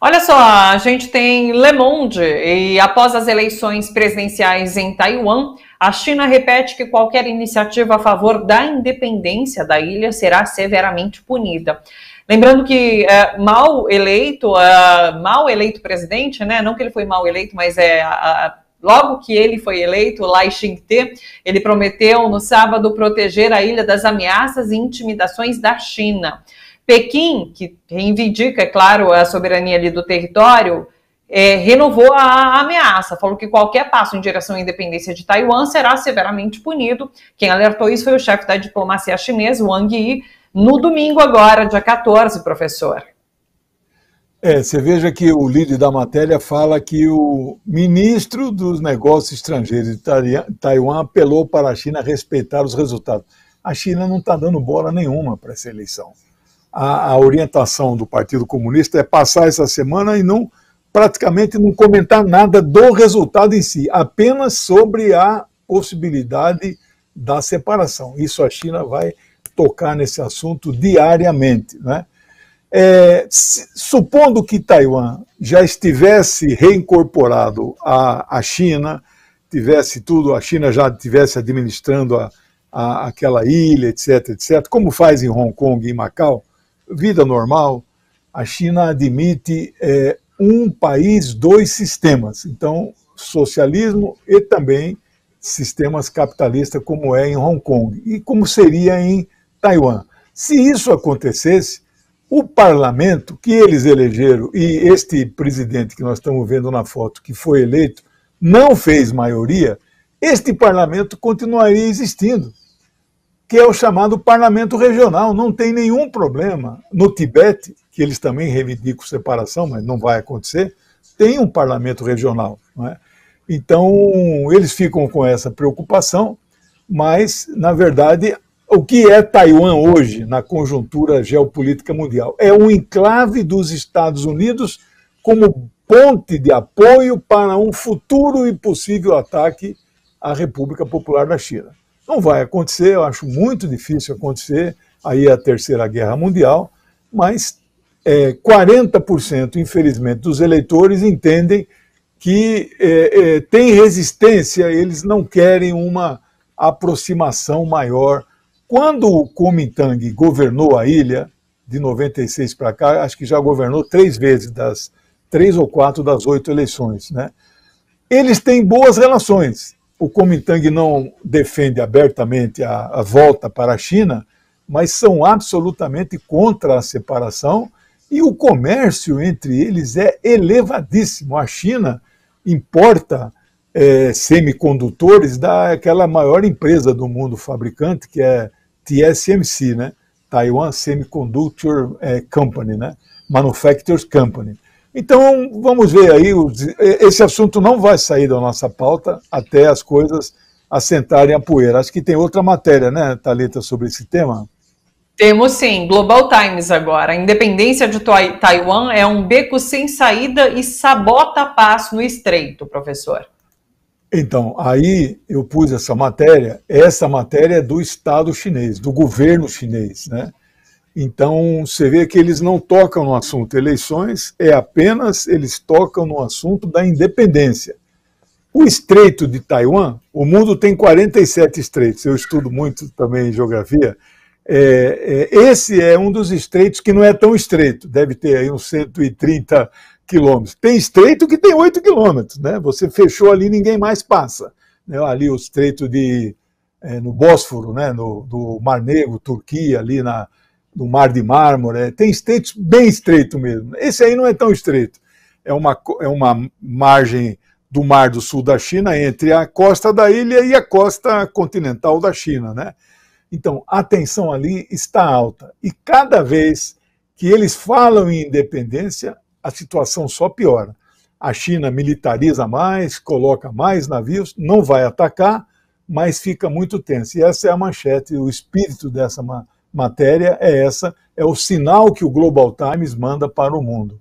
Olha só, a gente tem Le Monde e após as eleições presidenciais em Taiwan, a China repete que qualquer iniciativa a favor da independência da ilha será severamente punida. Lembrando que é, mal eleito, é, mal eleito presidente, né? Não que ele foi mal eleito, mas é a, a, Logo que ele foi eleito, Lai Ching-te, ele prometeu no sábado proteger a ilha das ameaças e intimidações da China. Pequim, que reivindica, é claro, a soberania ali do território, é, renovou a ameaça, falou que qualquer passo em direção à independência de Taiwan será severamente punido. Quem alertou isso foi o chefe da diplomacia chinesa, Wang Yi, no domingo agora, dia 14, professor. É, você veja que o líder da matéria fala que o ministro dos Negócios Estrangeiros de Taiwan apelou para a China respeitar os resultados. A China não está dando bola nenhuma para essa eleição a, a orientação do Partido Comunista é passar essa semana e não praticamente não comentar nada do resultado em si, apenas sobre a possibilidade da separação. Isso a China vai tocar nesse assunto diariamente. Né? É, supondo que Taiwan já estivesse reincorporado à, à China, tivesse tudo, a China já estivesse administrando a, a, aquela ilha, etc., etc., como faz em Hong Kong e em Macau, vida normal, a China admite é, um país, dois sistemas. Então, socialismo e também sistemas capitalistas, como é em Hong Kong e como seria em Taiwan. Se isso acontecesse, o parlamento que eles elegeram e este presidente que nós estamos vendo na foto, que foi eleito, não fez maioria, este parlamento continuaria existindo que é o chamado parlamento regional. Não tem nenhum problema. No Tibete, que eles também reivindicam separação, mas não vai acontecer, tem um parlamento regional. É? Então, eles ficam com essa preocupação, mas, na verdade, o que é Taiwan hoje na conjuntura geopolítica mundial? É um enclave dos Estados Unidos como ponte de apoio para um futuro e possível ataque à República Popular da China. Não vai acontecer, eu acho muito difícil acontecer, aí é a Terceira Guerra Mundial, mas é, 40%, infelizmente, dos eleitores entendem que é, é, tem resistência, eles não querem uma aproximação maior. Quando o Kuomintang governou a ilha, de 96 para cá, acho que já governou três vezes, das três ou quatro das oito eleições. Né? Eles têm boas relações, o Kuomintang não defende abertamente a, a, volta para a China, mas são absolutamente contra a separação e o comércio entre eles é elevadíssimo. A China importa é, semicondutores daquela maior empresa do mundo fabricante, que é TSMC, né? Taiwan Semiconductor é, Company, né? Manufacturers Company. Então, vamos ver aí, esse assunto não vai sair da nossa pauta até as coisas assentarem a poeira. Acho que tem outra matéria, né, Thalita, sobre esse tema? Temos sim, Global Times agora. A independência de Taiwan é um beco sem saída e sabota a paz no estreito, professor. Então, aí eu pus essa matéria, essa matéria é do Estado chinês, do governo chinês, né? Então, você vê que eles não tocam no assunto eleições, é apenas eles tocam no assunto da independência. O Estreito de Taiwan, o mundo tem 47 estreitos, eu estudo muito também geografia. É, é, esse é um dos estreitos que não é tão estreito, deve ter aí uns 130 quilômetros. Tem estreito que tem 8 quilômetros, né? Você fechou ali, ninguém mais passa. Né? Ali o estreito de é, no Bósforo, né? no, do Mar Negro, Turquia, ali na, do Mar de Mármore, é, tem estreitos bem estreito mesmo. Esse aí não é tão estreito. É uma, é uma margem do Mar do Sul da China entre a costa da ilha e a costa continental da China, né? Então, a tensão ali está alta. E cada vez que eles falam em independência, a situação só piora. A China militariza mais, coloca mais navios, não vai atacar, mas fica muito tenso. E essa é a manchete, o espírito dessa manchete matéria é essa, é o sinal que o Global Times manda para o mundo.